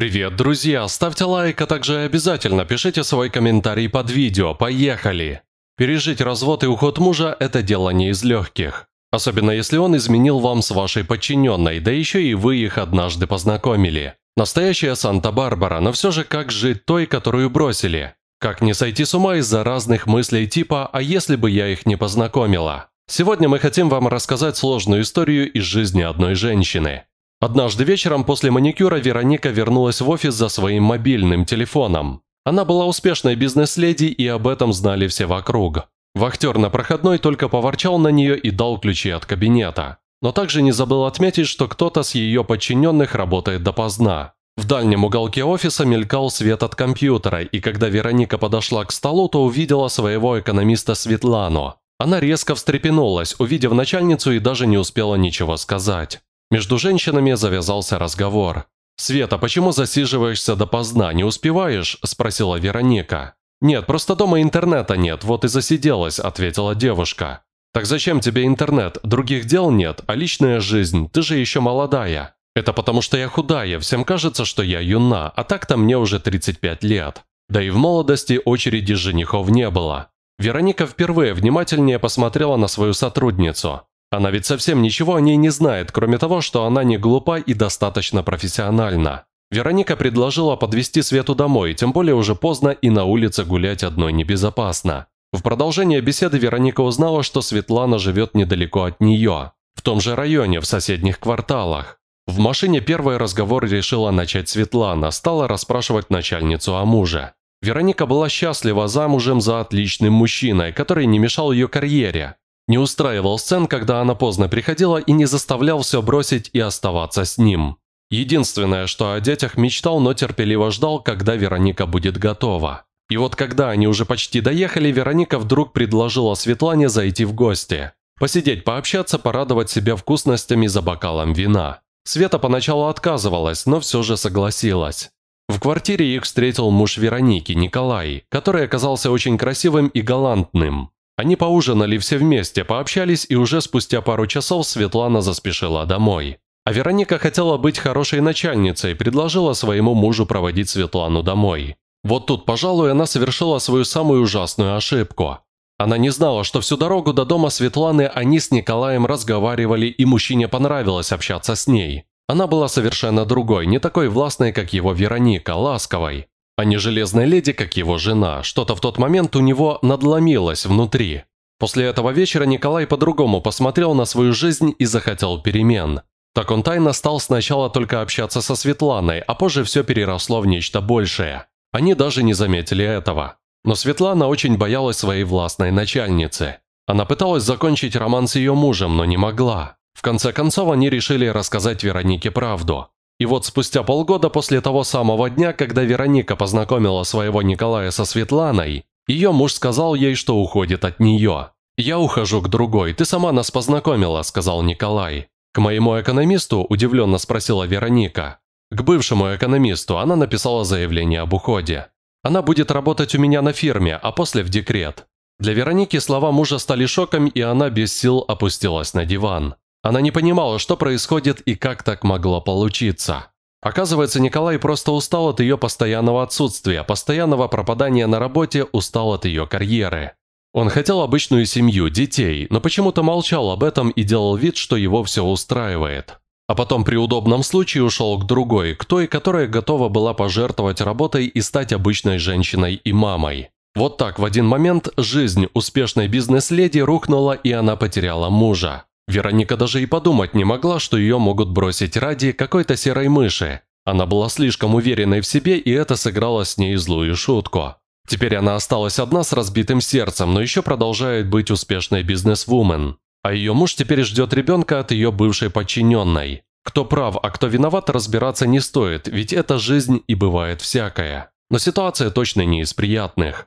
Привет, друзья! Ставьте лайк, а также обязательно пишите свой комментарий под видео. Поехали! Пережить развод и уход мужа – это дело не из легких. Особенно если он изменил вам с вашей подчиненной, да еще и вы их однажды познакомили. Настоящая Санта-Барбара, но все же как жить той, которую бросили? Как не сойти с ума из-за разных мыслей типа «а если бы я их не познакомила?». Сегодня мы хотим вам рассказать сложную историю из жизни одной женщины. Однажды вечером после маникюра Вероника вернулась в офис за своим мобильным телефоном. Она была успешной бизнес-леди, и об этом знали все вокруг. Вахтер на проходной только поворчал на нее и дал ключи от кабинета. Но также не забыл отметить, что кто-то с ее подчиненных работает допоздна. В дальнем уголке офиса мелькал свет от компьютера, и когда Вероника подошла к столу, то увидела своего экономиста Светлану. Она резко встрепенулась, увидев начальницу и даже не успела ничего сказать. Между женщинами завязался разговор. «Света, почему засиживаешься допоздна? Не успеваешь?» – спросила Вероника. «Нет, просто дома интернета нет, вот и засиделась», – ответила девушка. «Так зачем тебе интернет? Других дел нет, а личная жизнь, ты же еще молодая». «Это потому что я худая, всем кажется, что я юна, а так-то мне уже 35 лет». Да и в молодости очереди женихов не было. Вероника впервые внимательнее посмотрела на свою сотрудницу. Она ведь совсем ничего о ней не знает, кроме того, что она не глупа и достаточно профессиональна. Вероника предложила подвести Свету домой, тем более уже поздно и на улице гулять одной небезопасно. В продолжение беседы Вероника узнала, что Светлана живет недалеко от нее, в том же районе, в соседних кварталах. В машине первый разговор решила начать Светлана, стала расспрашивать начальницу о муже. Вероника была счастлива замужем за отличным мужчиной, который не мешал ее карьере. Не устраивал сцен, когда она поздно приходила и не заставлял все бросить и оставаться с ним. Единственное, что о детях мечтал, но терпеливо ждал, когда Вероника будет готова. И вот когда они уже почти доехали, Вероника вдруг предложила Светлане зайти в гости. Посидеть, пообщаться, порадовать себя вкусностями за бокалом вина. Света поначалу отказывалась, но все же согласилась. В квартире их встретил муж Вероники, Николай, который оказался очень красивым и галантным. Они поужинали все вместе, пообщались, и уже спустя пару часов Светлана заспешила домой. А Вероника хотела быть хорошей начальницей, и предложила своему мужу проводить Светлану домой. Вот тут, пожалуй, она совершила свою самую ужасную ошибку. Она не знала, что всю дорогу до дома Светланы они с Николаем разговаривали, и мужчине понравилось общаться с ней. Она была совершенно другой, не такой властной, как его Вероника, ласковой а не железной леди, как его жена. Что-то в тот момент у него надломилось внутри. После этого вечера Николай по-другому посмотрел на свою жизнь и захотел перемен. Так он тайно стал сначала только общаться со Светланой, а позже все переросло в нечто большее. Они даже не заметили этого. Но Светлана очень боялась своей властной начальницы. Она пыталась закончить роман с ее мужем, но не могла. В конце концов, они решили рассказать Веронике правду. И вот спустя полгода после того самого дня, когда Вероника познакомила своего Николая со Светланой, ее муж сказал ей, что уходит от нее. «Я ухожу к другой, ты сама нас познакомила», – сказал Николай. «К моему экономисту?» – удивленно спросила Вероника. К бывшему экономисту она написала заявление об уходе. «Она будет работать у меня на фирме, а после в декрет». Для Вероники слова мужа стали шоком, и она без сил опустилась на диван. Она не понимала, что происходит и как так могло получиться. Оказывается, Николай просто устал от ее постоянного отсутствия, постоянного пропадания на работе, устал от ее карьеры. Он хотел обычную семью, детей, но почему-то молчал об этом и делал вид, что его все устраивает. А потом при удобном случае ушел к другой, к той, которая готова была пожертвовать работой и стать обычной женщиной и мамой. Вот так в один момент жизнь успешной бизнес-леди рухнула и она потеряла мужа. Вероника даже и подумать не могла, что ее могут бросить ради какой-то серой мыши. Она была слишком уверенной в себе, и это сыграло с ней злую шутку. Теперь она осталась одна с разбитым сердцем, но еще продолжает быть успешной бизнесвумен. А ее муж теперь ждет ребенка от ее бывшей подчиненной. Кто прав, а кто виноват, разбираться не стоит, ведь это жизнь и бывает всякое. Но ситуация точно не из приятных.